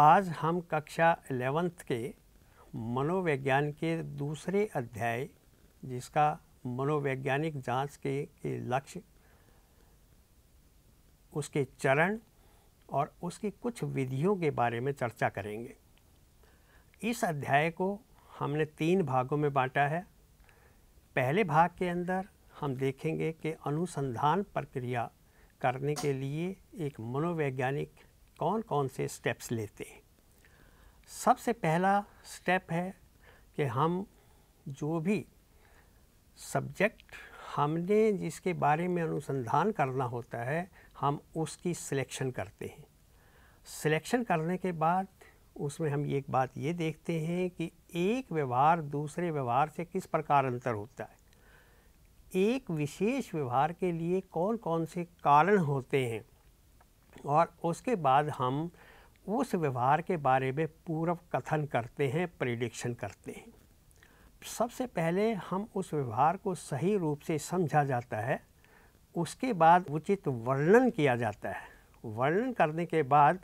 आज हम कक्षा एलेवेंथ के मनोविज्ञान के दूसरे अध्याय जिसका मनोवैज्ञानिक जांच के, के लक्ष्य उसके चरण और उसकी कुछ विधियों के बारे में चर्चा करेंगे इस अध्याय को हमने तीन भागों में बांटा है पहले भाग के अंदर हम देखेंगे कि अनुसंधान प्रक्रिया करने के लिए एक मनोवैज्ञानिक कौन कौन से स्टेप्स लेते हैं सबसे पहला स्टेप है कि हम जो भी सब्जेक्ट हमने जिसके बारे में अनुसंधान करना होता है हम उसकी सिलेक्शन करते हैं सिलेक्शन करने के बाद उसमें हम एक बात ये देखते हैं कि एक व्यवहार दूसरे व्यवहार से किस प्रकार अंतर होता है एक विशेष व्यवहार के लिए कौन कौन से कारण होते हैं और उसके बाद हम उस व्यवहार के बारे में पूर्व कथन करते हैं प्रिडिक्शन करते हैं सबसे पहले हम उस व्यवहार को सही रूप से समझा जाता है उसके बाद उचित वर्णन किया जाता है वर्णन करने के बाद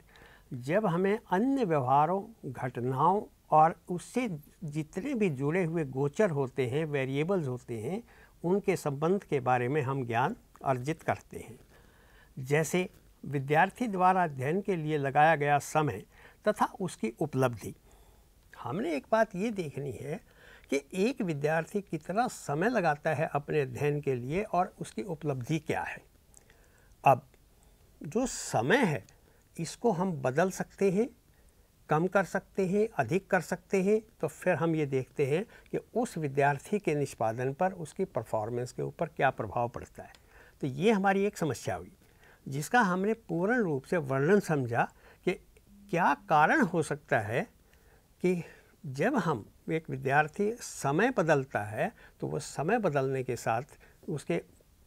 जब हमें अन्य व्यवहारों घटनाओं और उससे जितने भी जुड़े हुए गोचर होते हैं वेरिएबल्स होते हैं उनके संबंध के बारे में हम ज्ञान अर्जित करते हैं जैसे विद्यार्थी द्वारा अध्ययन के लिए लगाया गया समय तथा उसकी उपलब्धि हमने एक बात ये देखनी है कि एक विद्यार्थी कितना समय लगाता है अपने अध्ययन के लिए और उसकी उपलब्धि क्या है अब जो समय है इसको हम बदल सकते हैं कम कर सकते हैं अधिक कर सकते हैं तो फिर हम ये देखते हैं कि उस विद्यार्थी के निष्पादन पर उसकी परफॉर्मेंस के ऊपर क्या प्रभाव पड़ता है तो ये हमारी एक समस्या हुई जिसका हमने पूर्ण रूप से वर्णन समझा कि क्या कारण हो सकता है कि जब हम एक विद्यार्थी समय बदलता है तो वो समय बदलने के साथ उसके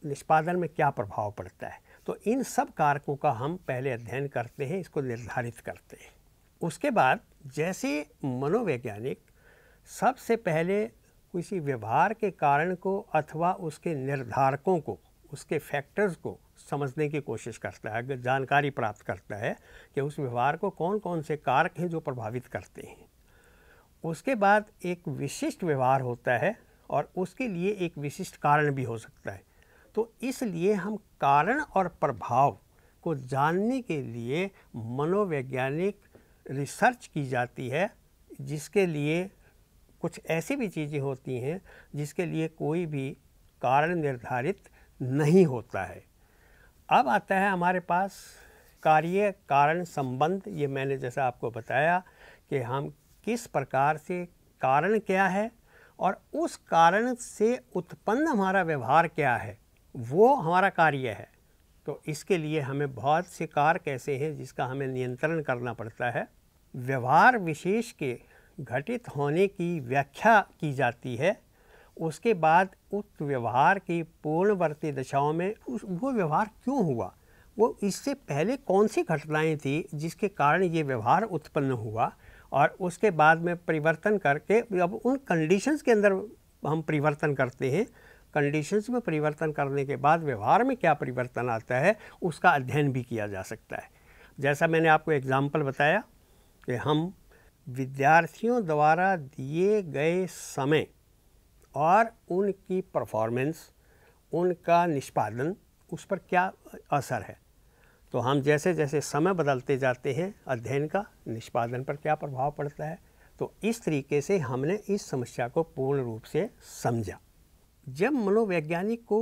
निष्पादन में क्या प्रभाव पड़ता है तो इन सब कारकों का हम पहले अध्ययन करते हैं इसको निर्धारित करते हैं उसके बाद जैसे मनोवैज्ञानिक सबसे पहले किसी व्यवहार के कारण को अथवा उसके निर्धारकों को उसके फैक्टर्स को समझने की कोशिश करता है जानकारी प्राप्त करता है कि उस व्यवहार को कौन कौन से कारक हैं जो प्रभावित करते हैं उसके बाद एक विशिष्ट व्यवहार होता है और उसके लिए एक विशिष्ट कारण भी हो सकता है तो इसलिए हम कारण और प्रभाव को जानने के लिए मनोवैज्ञानिक रिसर्च की जाती है जिसके लिए कुछ ऐसी भी चीज़ें होती हैं जिसके लिए कोई भी कारण निर्धारित नहीं होता है अब आता है हमारे पास कार्य कारण संबंध ये मैंने जैसा आपको बताया कि हम किस प्रकार से कारण क्या है और उस कारण से उत्पन्न हमारा व्यवहार क्या है वो हमारा कार्य है तो इसके लिए हमें बहुत से कारक ऐसे हैं जिसका हमें नियंत्रण करना पड़ता है व्यवहार विशेष के घटित होने की व्याख्या की जाती है उसके बाद उस व्यवहार की पूर्णवर्ती दशाओं में उस वो व्यवहार क्यों हुआ वो इससे पहले कौन सी घटनाएं थी जिसके कारण ये व्यवहार उत्पन्न हुआ और उसके बाद में परिवर्तन करके अब उन कंडीशंस के अंदर हम परिवर्तन करते हैं कंडीशंस में परिवर्तन करने के बाद व्यवहार में क्या परिवर्तन आता है उसका अध्ययन भी किया जा सकता है जैसा मैंने आपको एग्ज़ाम्पल बताया कि हम विद्यार्थियों द्वारा दिए गए समय और उनकी परफॉर्मेंस उनका निष्पादन उस पर क्या असर है तो हम जैसे जैसे समय बदलते जाते हैं अध्ययन का निष्पादन पर क्या प्रभाव पड़ता है तो इस तरीके से हमने इस समस्या को पूर्ण रूप से समझा जब मनोवैज्ञानिक को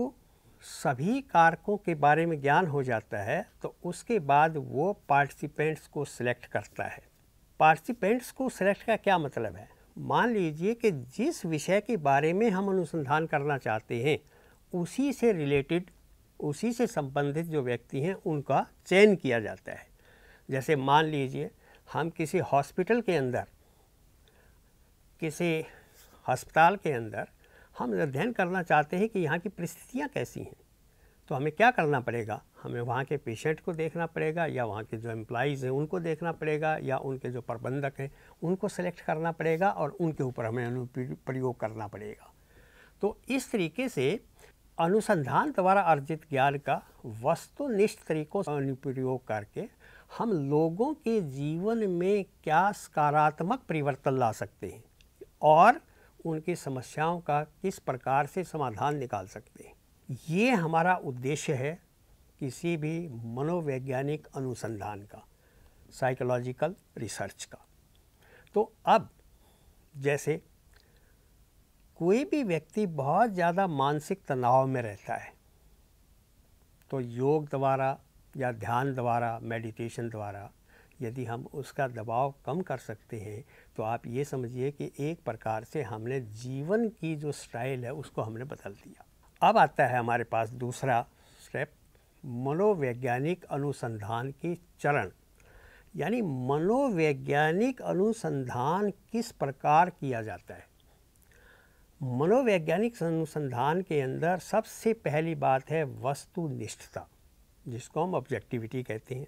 सभी कारकों के बारे में ज्ञान हो जाता है तो उसके बाद वो पार्टिसिपेंट्स को सिलेक्ट करता है पार्टिसिपेंट्स को सिलेक्ट का क्या मतलब है मान लीजिए कि जिस विषय के बारे में हम अनुसंधान करना चाहते हैं उसी से रिलेटेड उसी से संबंधित जो व्यक्ति हैं उनका चयन किया जाता है जैसे मान लीजिए हम किसी हॉस्पिटल के अंदर किसी अस्पताल के अंदर हम अध्ययन करना चाहते हैं कि यहाँ की परिस्थितियाँ कैसी हैं तो हमें क्या करना पड़ेगा हमें वहाँ के पेशेंट को देखना पड़ेगा या वहाँ के जो एम्प्लॉज़ हैं उनको देखना पड़ेगा या उनके जो प्रबंधक हैं उनको सेलेक्ट करना पड़ेगा और उनके ऊपर हमें अनुप्रयोग करना पड़ेगा तो इस तरीके से अनुसंधान द्वारा अर्जित ज्ञान का वस्तुनिष्ठ तरीकों से अनुप्रयोग करके हम लोगों के जीवन में क्या सकारात्मक परिवर्तन ला सकते हैं और उनकी समस्याओं का किस प्रकार से समाधान निकाल सकते हैं ये हमारा उद्देश्य है किसी भी मनोवैज्ञानिक अनुसंधान का साइकोलॉजिकल रिसर्च का तो अब जैसे कोई भी व्यक्ति बहुत ज़्यादा मानसिक तनाव में रहता है तो योग द्वारा या ध्यान द्वारा मेडिटेशन द्वारा यदि हम उसका दबाव कम कर सकते हैं तो आप ये समझिए कि एक प्रकार से हमने जीवन की जो स्टाइल है उसको हमने बदल दिया अब आता है हमारे पास दूसरा स्टेप मनोवैज्ञानिक अनुसंधान के चरण यानी मनोवैज्ञानिक अनुसंधान किस प्रकार किया जाता है मनोवैज्ञानिक अनुसंधान के अंदर सबसे पहली बात है वस्तुनिष्ठता जिसको हम ऑब्जेक्टिविटी कहते हैं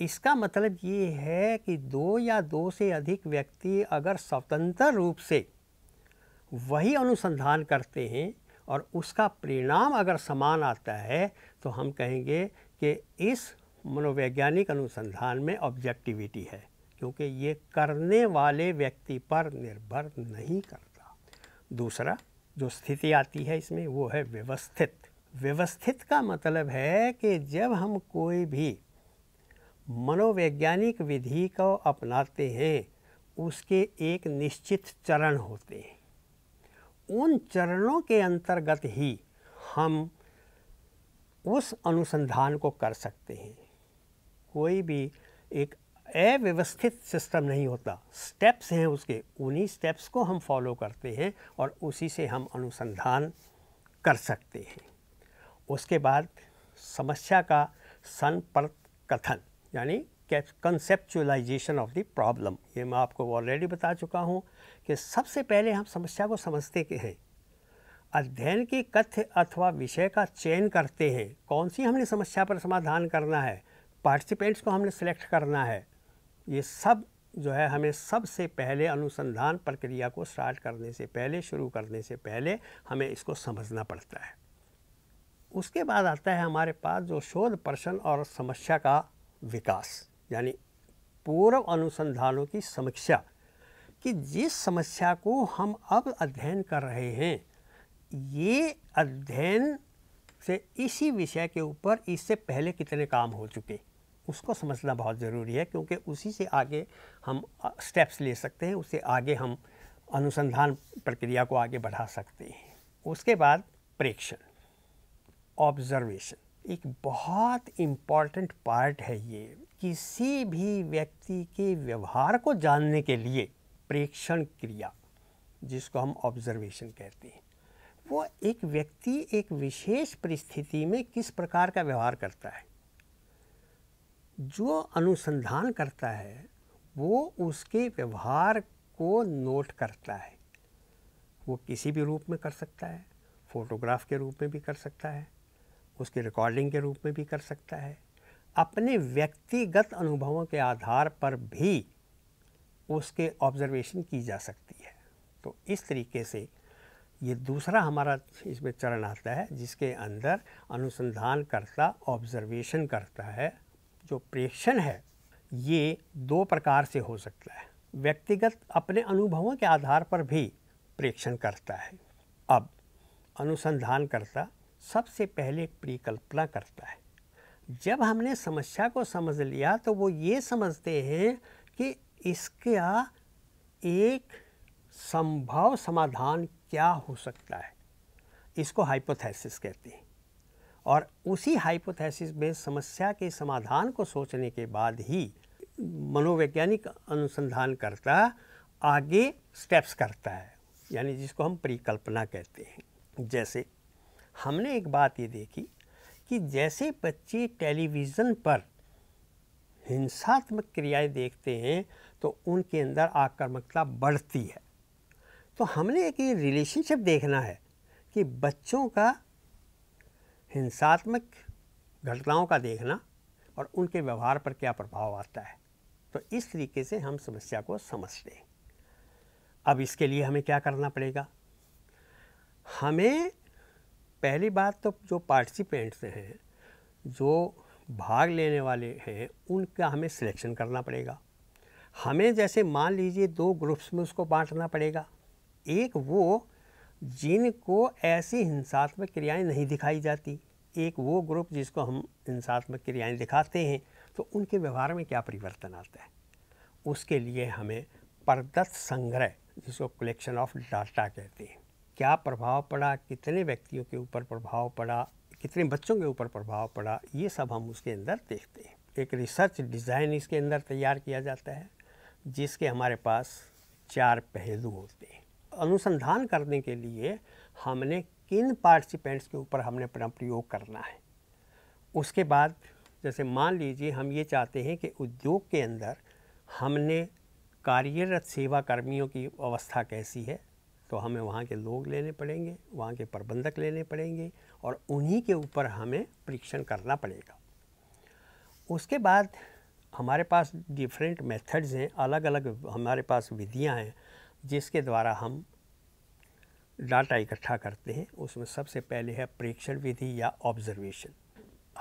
इसका मतलब ये है कि दो या दो से अधिक व्यक्ति अगर स्वतंत्र रूप से वही अनुसंधान करते हैं और उसका परिणाम अगर समान आता है तो हम कहेंगे कि इस मनोवैज्ञानिक अनुसंधान में ऑब्जेक्टिविटी है क्योंकि ये करने वाले व्यक्ति पर निर्भर नहीं करता दूसरा जो स्थिति आती है इसमें वो है व्यवस्थित व्यवस्थित का मतलब है कि जब हम कोई भी मनोवैज्ञानिक विधि को अपनाते हैं उसके एक निश्चित चरण होते हैं उन चरणों के अंतर्गत ही हम उस अनुसंधान को कर सकते हैं कोई भी एक अव्यवस्थित सिस्टम नहीं होता स्टेप्स हैं उसके उन्हीं स्टेप्स को हम फॉलो करते हैं और उसी से हम अनुसंधान कर सकते हैं उसके बाद समस्या का संपर्क कथन यानी कंसेप्चुअलाइजेशन ऑफ द प्रॉब्लम ये मैं आपको ऑलरेडी बता चुका हूँ कि सबसे पहले हम समस्या को समझते के हैं अध्ययन के कथ्य अथवा विषय का चयन करते हैं कौन सी हमने समस्या पर समाधान करना है पार्टिसिपेंट्स को हमने सेलेक्ट करना है ये सब जो है हमें सबसे पहले अनुसंधान प्रक्रिया को स्टार्ट करने से पहले शुरू करने से पहले हमें इसको समझना पड़ता है उसके बाद आता है हमारे पास जो शोध प्रश्न और समस्या का विकास यानी पूर्व अनुसंधानों की समीक्षा कि जिस समस्या को हम अब अध्ययन कर रहे हैं ये अध्ययन से इसी विषय के ऊपर इससे पहले कितने काम हो चुके उसको समझना बहुत ज़रूरी है क्योंकि उसी से आगे हम स्टेप्स ले सकते हैं उससे आगे हम अनुसंधान प्रक्रिया को आगे बढ़ा सकते हैं उसके बाद प्रेक्षण ऑब्जर्वेशन एक बहुत इम्पॉर्टेंट पार्ट है ये किसी भी व्यक्ति के व्यवहार को जानने के लिए प्रेक्षण क्रिया जिसको हम ऑब्जर्वेशन कहते हैं वो एक व्यक्ति एक विशेष परिस्थिति में किस प्रकार का व्यवहार करता है जो अनुसंधान करता है वो उसके व्यवहार को नोट करता है वो किसी भी रूप में कर सकता है फ़ोटोग्राफ के रूप में भी कर सकता है उसके रिकॉर्डिंग के रूप में भी कर सकता है अपने व्यक्तिगत अनुभवों के आधार पर भी उसके ऑब्जर्वेशन की जा सकती है तो इस तरीके से ये दूसरा हमारा इसमें चरण आता है जिसके अंदर अनुसंधान करता ऑब्जर्वेशन करता है जो प्रेक्षण है ये दो प्रकार से हो सकता है व्यक्तिगत अपने अनुभवों के आधार पर भी प्रेक्षण करता है अब अनुसंधान करता सबसे पहले परिकल्पना करता है जब हमने समस्या को समझ लिया तो वो ये समझते हैं कि इसका एक संभव समाधान क्या हो सकता है इसको हाइपोथेसिस कहते हैं और उसी हाइपोथेसिस में समस्या के समाधान को सोचने के बाद ही मनोवैज्ञानिक अनुसंधानकर्ता आगे स्टेप्स करता है यानी जिसको हम परिकल्पना कहते हैं जैसे हमने एक बात ये देखी कि जैसे बच्चे टेलीविज़न पर हिंसात्मक क्रियाएं देखते हैं तो उनके अंदर आक्रामकता बढ़ती है तो हमने एक ये रिलेशनशिप देखना है कि बच्चों का हिंसात्मक घटनाओं का देखना और उनके व्यवहार पर क्या प्रभाव आता है तो इस तरीके से हम समस्या को समझ लें अब इसके लिए हमें क्या करना पड़ेगा हमें पहली बात तो जो पार्टिसिपेंट्स हैं जो भाग लेने वाले हैं उनका हमें सिलेक्शन करना पड़ेगा हमें जैसे मान लीजिए दो ग्रुप्स में उसको बांटना पड़ेगा एक वो जिनको ऐसी हिंसात्मक क्रियाएं नहीं दिखाई जाती एक वो ग्रुप जिसको हम हिंसात्मक क्रियाएं दिखाते हैं तो उनके व्यवहार में क्या परिवर्तन आता है उसके लिए हमें परदत्त संग्रह जिसको कलेक्शन ऑफ डाटा कहते हैं क्या प्रभाव पड़ा कितने व्यक्तियों के ऊपर प्रभाव पड़ा कितने बच्चों के ऊपर प्रभाव पड़ा ये सब हम उसके अंदर देखते हैं एक रिसर्च डिज़ाइन इसके अंदर तैयार किया जाता है जिसके हमारे पास चार पहलू होते हैं अनुसंधान करने के लिए हमने किन पार्टिसिपेंट्स के ऊपर हमने अपना प्रयोग करना है उसके बाद जैसे मान लीजिए हम ये चाहते हैं कि उद्योग के अंदर हमने कार्यरत सेवा कर्मियों की अवस्था कैसी है तो हमें वहाँ के लोग लेने पड़ेंगे वहाँ के प्रबंधक लेने पड़ेंगे और उन्हीं के ऊपर हमें परीक्षण करना पड़ेगा उसके बाद हमारे पास डिफरेंट मेथड्स हैं अलग अलग हमारे पास विधियाँ हैं जिसके द्वारा हम डाटा इकट्ठा करते हैं उसमें सबसे पहले है प्रेक्षण विधि या ऑब्जर्वेशन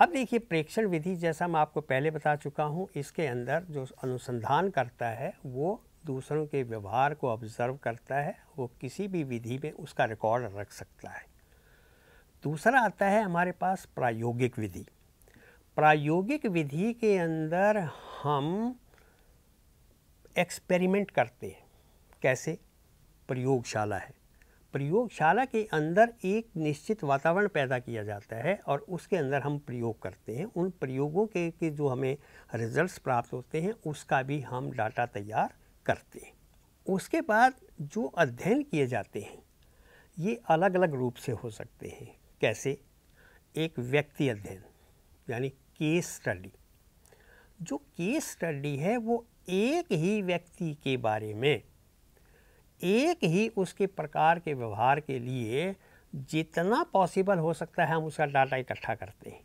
अब देखिए प्रेक्षण विधि जैसा मैं आपको पहले बता चुका हूँ इसके अंदर जो अनुसंधान करता है वो दूसरों के व्यवहार को ऑब्ज़र्व करता है वो किसी भी विधि में उसका रिकॉर्ड रख सकता है दूसरा आता है हमारे पास प्रायोगिक विधि प्रायोगिक विधि के अंदर हम एक्सपेरिमेंट करते हैं कैसे प्रयोगशाला है प्रयोगशाला के अंदर एक निश्चित वातावरण पैदा किया जाता है और उसके अंदर हम प्रयोग करते हैं उन प्रयोगों के, के जो हमें रिजल्ट्स प्राप्त होते हैं उसका भी हम डाटा तैयार करते हैं उसके बाद जो अध्ययन किए जाते हैं ये अलग अलग रूप से हो सकते हैं कैसे एक व्यक्ति अध्ययन यानी केस स्टडी जो केस स्टडी है वो एक ही व्यक्ति के बारे में एक ही उसके प्रकार के व्यवहार के लिए जितना पॉसिबल हो सकता है हम उसका डाटा इकट्ठा करते हैं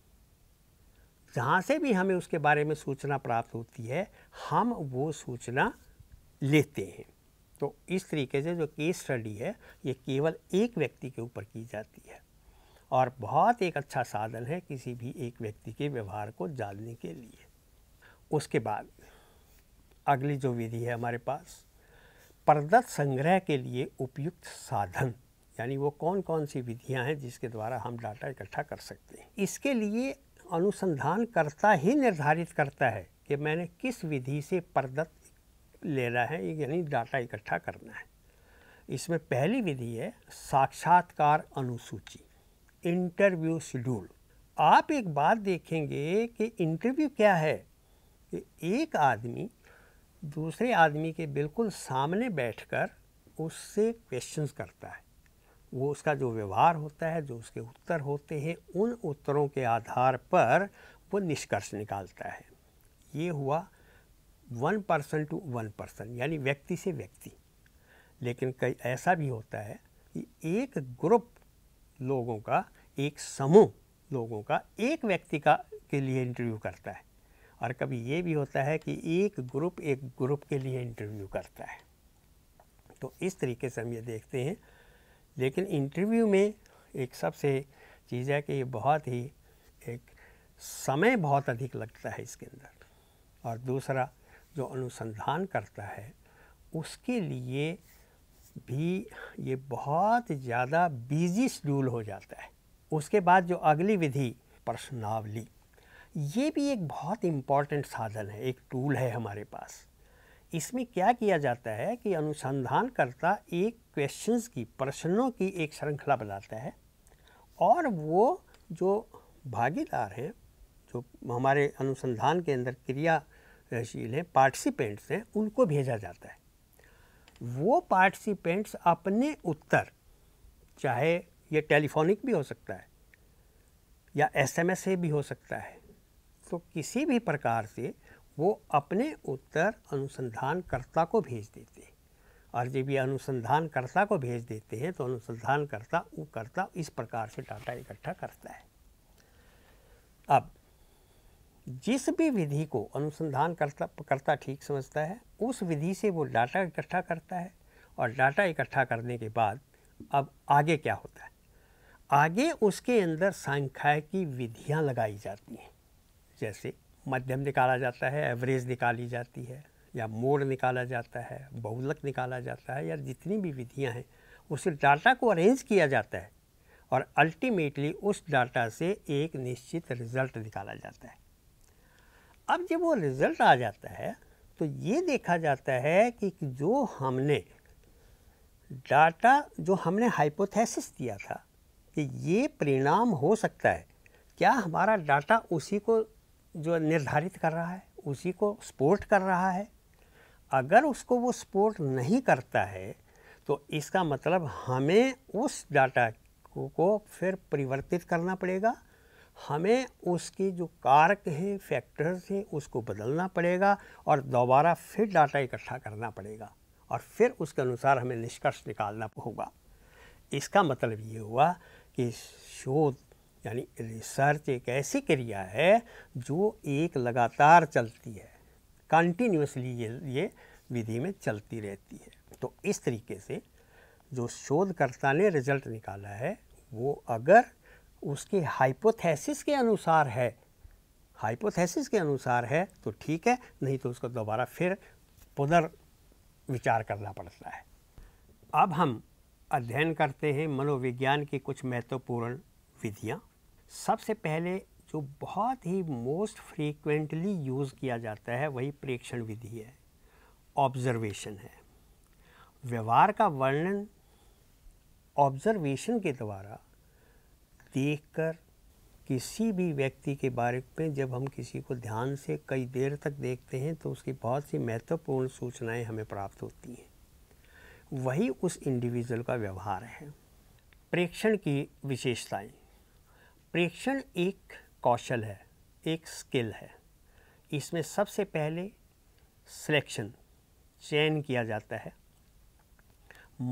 जहाँ से भी हमें उसके बारे में सूचना प्राप्त होती है हम वो सूचना लेते हैं तो इस तरीके से जो केस स्टडी है ये केवल एक व्यक्ति के ऊपर की जाती है और बहुत एक अच्छा साधन है किसी भी एक व्यक्ति के व्यवहार को जानने के लिए उसके बाद अगली जो विधि है हमारे पास प्रदत्त संग्रह के लिए उपयुक्त साधन यानी वो कौन कौन सी विधियां हैं जिसके द्वारा हम डाटा इकट्ठा कर सकते हैं इसके लिए अनुसंधानकर्ता ही निर्धारित करता है कि मैंने किस विधि से प्रदत्त लेना है यानी डाटा इकट्ठा करना है इसमें पहली विधि है साक्षात्कार अनुसूची इंटरव्यू शेड्यूल आप एक बात देखेंगे कि इंटरव्यू क्या है कि एक आदमी दूसरे आदमी के बिल्कुल सामने बैठकर उससे क्वेश्चंस करता है वो उसका जो व्यवहार होता है जो उसके उत्तर होते हैं उन उत्तरों के आधार पर वो निष्कर्ष निकालता है ये हुआ one person to one person यानी व्यक्ति से व्यक्ति लेकिन कई ऐसा भी होता है कि एक ग्रुप लोगों का एक समूह लोगों का एक व्यक्ति का के लिए इंटरव्यू करता है और कभी ये भी होता है कि एक ग्रुप एक ग्रुप के लिए इंटरव्यू करता है तो इस तरीके से हम ये देखते हैं लेकिन इंटरव्यू में एक सबसे चीज़ है कि ये बहुत ही एक समय बहुत अधिक लगता है इसके अंदर और दूसरा जो अनुसंधान करता है उसके लिए भी ये बहुत ज़्यादा बिजी शेड्यूल हो जाता है उसके बाद जो अगली विधि प्रश्नावली ये भी एक बहुत इम्पॉर्टेंट साधन है एक टूल है हमारे पास इसमें क्या किया जाता है कि अनुसंधानकर्ता एक क्वेश्चंस की प्रश्नों की एक श्रृंखला बनाता है और वो जो भागीदार हैं जो हमारे अनुसंधान के अंदर क्रिया शील हैं पार्टिसिपेंट्स हैं उनको भेजा जाता है वो पार्टिसिपेंट्स अपने उत्तर चाहे ये टेलीफोनिक भी हो सकता है या एसएमएस से भी हो सकता है तो किसी भी प्रकार से वो अपने उत्तर अनुसंधानकर्ता को भेज देते हैं और जब ये अनुसंधानकर्ता को भेज देते हैं तो अनुसंधानकर्ता वो करता इस प्रकार से डाटा इकट्ठा करता है अब जिस भी विधि को अनुसंधान करता करता ठीक समझता है उस विधि से वो डाटा इकट्ठा करता है और डाटा इकट्ठा करने के बाद अब आगे क्या होता है आगे उसके अंदर की विधियाँ लगाई जाती हैं जैसे मध्यम निकाला जाता है एवरेज निकाली जाती है या मोड़ निकाला जाता है बहुलक निकाला जाता है या जितनी भी विधियाँ हैं उस डाटा को अरेंज किया जाता है और अल्टीमेटली उस डाटा से एक निश्चित रिज़ल्ट निकाला जाता है अब जब वो रिज़ल्ट आ जाता है तो ये देखा जाता है कि जो हमने डाटा जो हमने हाइपोथेसिस दिया था कि ये परिणाम हो सकता है क्या हमारा डाटा उसी को जो निर्धारित कर रहा है उसी को सपोर्ट कर रहा है अगर उसको वो सपोर्ट नहीं करता है तो इसका मतलब हमें उस डाटा को, को फिर परिवर्तित करना पड़ेगा हमें उसकी जो कारक हैं फैक्टर्स हैं उसको बदलना पड़ेगा और दोबारा फिर डाटा इकट्ठा करना पड़ेगा और फिर उसके अनुसार हमें निष्कर्ष निकालना होगा इसका मतलब ये हुआ कि शोध यानी रिसर्च एक ऐसी क्रिया है जो एक लगातार चलती है कंटिन्यूसली ये ये विधि में चलती रहती है तो इस तरीके से जो शोधकर्ता ने रिजल्ट निकाला है वो अगर उसके हाइपोथेसिस के अनुसार है हाइपोथेसिस के अनुसार है तो ठीक है नहीं तो उसको दोबारा फिर पुनर् विचार करना पड़ता है अब हम अध्ययन करते हैं मनोविज्ञान की कुछ महत्वपूर्ण विधियाँ सबसे पहले जो बहुत ही मोस्ट फ्रीक्वेंटली यूज़ किया जाता है वही प्रेक्षण विधि है ऑब्जर्वेशन है व्यवहार का वर्णन ऑब्जर्वेशन के द्वारा देखकर किसी भी व्यक्ति के बारे में जब हम किसी को ध्यान से कई देर तक देखते हैं तो उसकी बहुत सी महत्वपूर्ण सूचनाएं हमें प्राप्त होती हैं वही उस इंडिविजुअल का व्यवहार है प्रेक्षण की विशेषताएं प्रेक्षण एक कौशल है एक स्किल है इसमें सबसे पहले सिलेक्शन चयन किया जाता है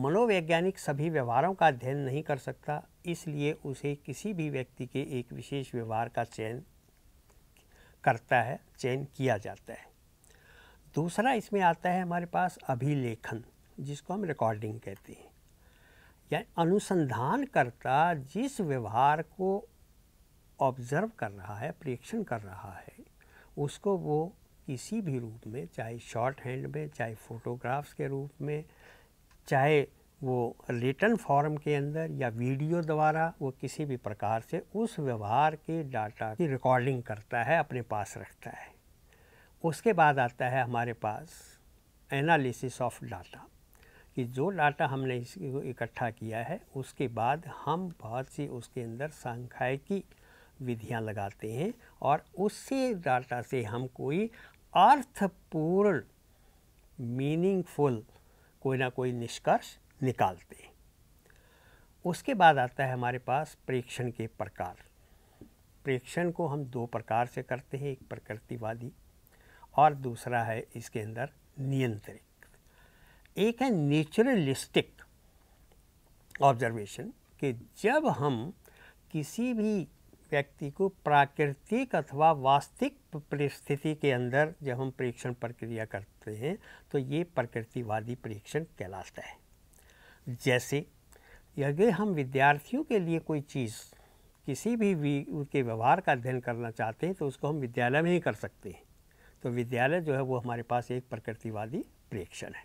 मनोवैज्ञानिक सभी व्यवहारों का अध्ययन नहीं कर सकता इसलिए उसे किसी भी व्यक्ति के एक विशेष व्यवहार का चयन करता है चयन किया जाता है दूसरा इसमें आता है हमारे पास अभिलेखन जिसको हम रिकॉर्डिंग कहते हैं या अनुसंधान करता जिस व्यवहार को ऑब्जर्व कर रहा है प्रेक्षण कर रहा है उसको वो किसी भी रूप में चाहे शॉर्ट हैंड में चाहे फ़ोटोग्राफ्स के रूप में चाहे वो रिटर्न फॉर्म के अंदर या वीडियो द्वारा वो किसी भी प्रकार से उस व्यवहार के डाटा की रिकॉर्डिंग करता है अपने पास रखता है उसके बाद आता है हमारे पास एनालिसिस ऑफ डाटा कि जो डाटा हमने इसको इकट्ठा किया है उसके बाद हम बहुत सी उसके अंदर सांख्यिकी विधियां लगाते हैं और उसी डाटा से हम कोई अर्थपूर्ण मीनिंगफुल कोई ना कोई निष्कर्ष निकालते हैं उसके बाद आता है हमारे पास प्रेक्षण के प्रकार प्रेक्षण को हम दो प्रकार से करते हैं एक प्रकृतिवादी और दूसरा है इसके अंदर नियंत्रित एक है नेचुरलिस्टिक ऑब्जर्वेशन कि जब हम किसी भी व्यक्ति को प्राकृतिक अथवा वास्तविक परिस्थिति के अंदर जब हम प्रेक्षण प्रक्रिया करते हैं तो ये प्रकृतिवादी प्रेक्षण कहलाता है जैसे यदि हम विद्यार्थियों के लिए कोई चीज़ किसी भी उनके व्यवहार का अध्ययन करना चाहते हैं तो उसको हम विद्यालय में ही कर सकते हैं तो विद्यालय जो है वो हमारे पास एक प्रकृतिवादी प्रेक्षण है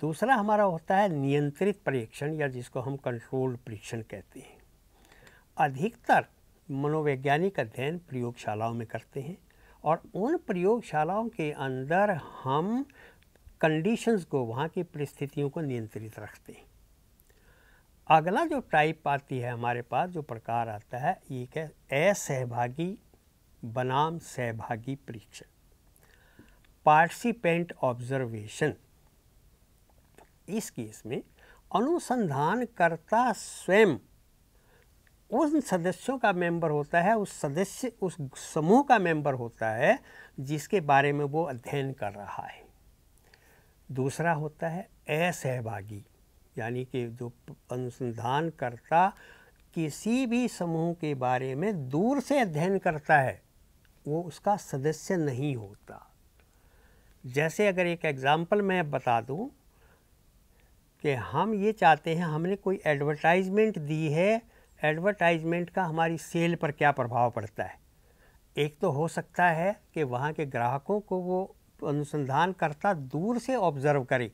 दूसरा हमारा होता है नियंत्रित परीक्षण या जिसको हम कंट्रोल्ड परीक्षण कहते हैं अधिकतर मनोवैज्ञानिक अध्ययन प्रयोगशालाओं में करते हैं और उन प्रयोगशालाओं के अंदर हम कंडीशंस को वहाँ की परिस्थितियों को नियंत्रित रखते हैं अगला जो टाइप आती है हमारे पास जो प्रकार आता है ये है असहभागी बनाम सहभागी परीक्षण पार्टिसिपेंट ऑब्जर्वेशन इस केस में अनुसंधानकर्ता स्वयं उन सदस्यों का मेंबर होता है उस सदस्य उस समूह का मेंबर होता है जिसके बारे में वो अध्ययन कर रहा है दूसरा होता है असहभागी यानी कि जो अनुसंधानकर्ता किसी भी समूह के बारे में दूर से अध्ययन करता है वो उसका सदस्य नहीं होता जैसे अगर एक एग्ज़ाम्पल मैं बता दूं कि हम ये चाहते हैं हमने कोई एडवर्टाइजमेंट दी है एडवर्टाइजमेंट का हमारी सेल पर क्या प्रभाव पड़ता है एक तो हो सकता है कि वहाँ के ग्राहकों को वो तो अनुसंधानकर्ता दूर से ऑब्जर्व करे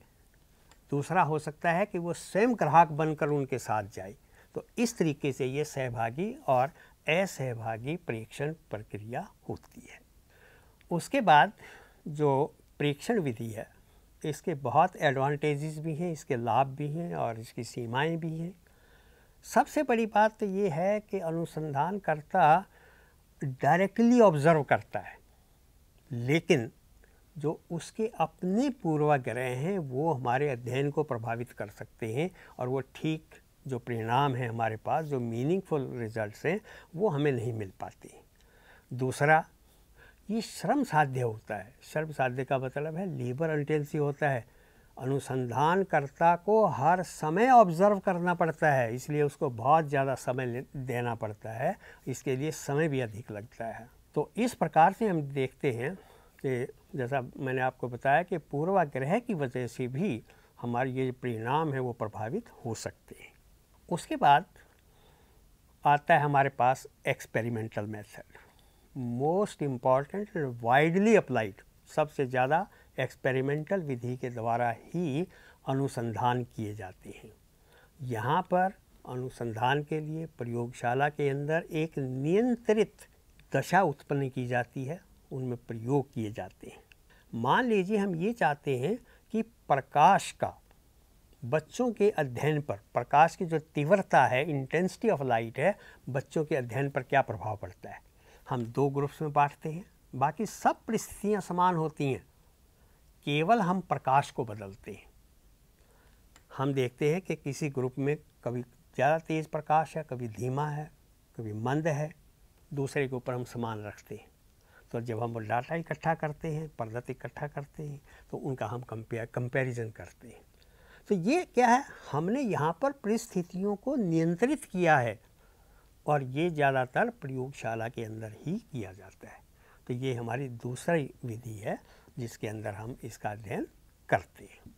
दूसरा हो सकता है कि वो स्वयं ग्राहक बनकर उनके साथ जाए तो इस तरीके से ये सहभागी और असहभागी परीक्षण प्रक्रिया होती है उसके बाद जो परीक्षण विधि है इसके बहुत एडवांटेजेस भी हैं इसके लाभ भी हैं और इसकी सीमाएं भी हैं सबसे बड़ी बात तो ये है कि अनुसंधानकर्ता डायरेक्टली ऑब्ज़र्व करता है लेकिन जो उसके अपने पूर्वाग्रह हैं वो हमारे अध्ययन को प्रभावित कर सकते हैं और वो ठीक जो परिणाम है हमारे पास जो मीनिंगफुल रिजल्ट्स हैं वो हमें नहीं मिल पाते दूसरा ये श्रम साध्य होता है श्रम साध्य का मतलब है लेबर इंटेंसिव होता है अनुसंधानकर्ता को हर समय ऑब्जर्व करना पड़ता है इसलिए उसको बहुत ज़्यादा समय देना पड़ता है इसके लिए समय भी अधिक लगता है तो इस प्रकार से हम देखते हैं से जैसा मैंने आपको बताया कि पूर्वाग्रह की वजह से भी हमारे ये परिणाम है वो प्रभावित हो सकते हैं उसके बाद आता है हमारे पास experimental method most important and widely applied सबसे ज़्यादा एक्सपेरिमेंटल विधि के द्वारा ही अनुसंधान किए जाते हैं यहाँ पर अनुसंधान के लिए प्रयोगशाला के अंदर एक नियंत्रित दशा उत्पन्न की जाती है उनमें प्रयोग किए जाते हैं मान लीजिए हम ये चाहते हैं कि प्रकाश का बच्चों के अध्ययन पर प्रकाश की जो तीव्रता है इंटेंसिटी ऑफ लाइट है बच्चों के अध्ययन पर क्या प्रभाव पड़ता है हम दो ग्रुप्स में बांटते हैं बाकी सब परिस्थितियाँ समान होती हैं केवल हम प्रकाश को बदलते हैं हम देखते हैं कि किसी ग्रुप में कभी ज़्यादा तेज़ प्रकाश है कभी धीमा है कभी मंद है दूसरे के ऊपर हम समान रखते हैं तो जब हम डाटा इकट्ठा करते हैं पर्दत इकट्ठा करते हैं तो उनका हम कंपेयर कंपेरिजन करते हैं तो ये क्या है हमने यहाँ पर परिस्थितियों को नियंत्रित किया है और ये ज़्यादातर प्रयोगशाला के अंदर ही किया जाता है तो ये हमारी दूसरी विधि है जिसके अंदर हम इसका अध्ययन करते हैं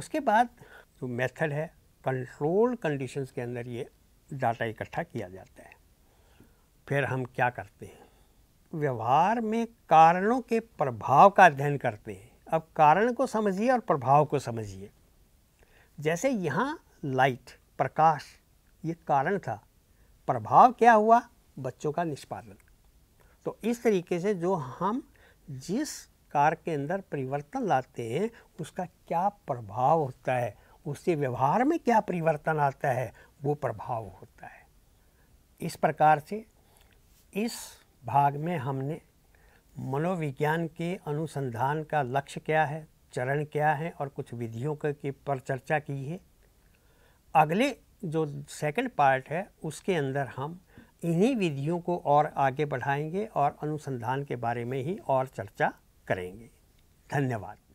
उसके बाद जो मेथड है कंट्रोल कंडीशंस के अंदर ये डाटा इकट्ठा किया जाता है फिर हम क्या करते हैं व्यवहार में कारणों के प्रभाव का अध्ययन करते हैं अब कारण को समझिए और प्रभाव को समझिए जैसे यहाँ लाइट प्रकाश ये कारण था प्रभाव क्या हुआ बच्चों का निष्पादन तो इस तरीके से जो हम जिस कार के अंदर परिवर्तन लाते हैं उसका क्या प्रभाव होता है उससे व्यवहार में क्या परिवर्तन आता है वो प्रभाव होता है इस प्रकार से इस भाग में हमने मनोविज्ञान के अनुसंधान का लक्ष्य क्या है चरण क्या है और कुछ विधियों के पर चर्चा की है अगले जो सेकंड पार्ट है उसके अंदर हम इन्हीं विधियों को और आगे बढ़ाएंगे और अनुसंधान के बारे में ही और चर्चा करेंगे धन्यवाद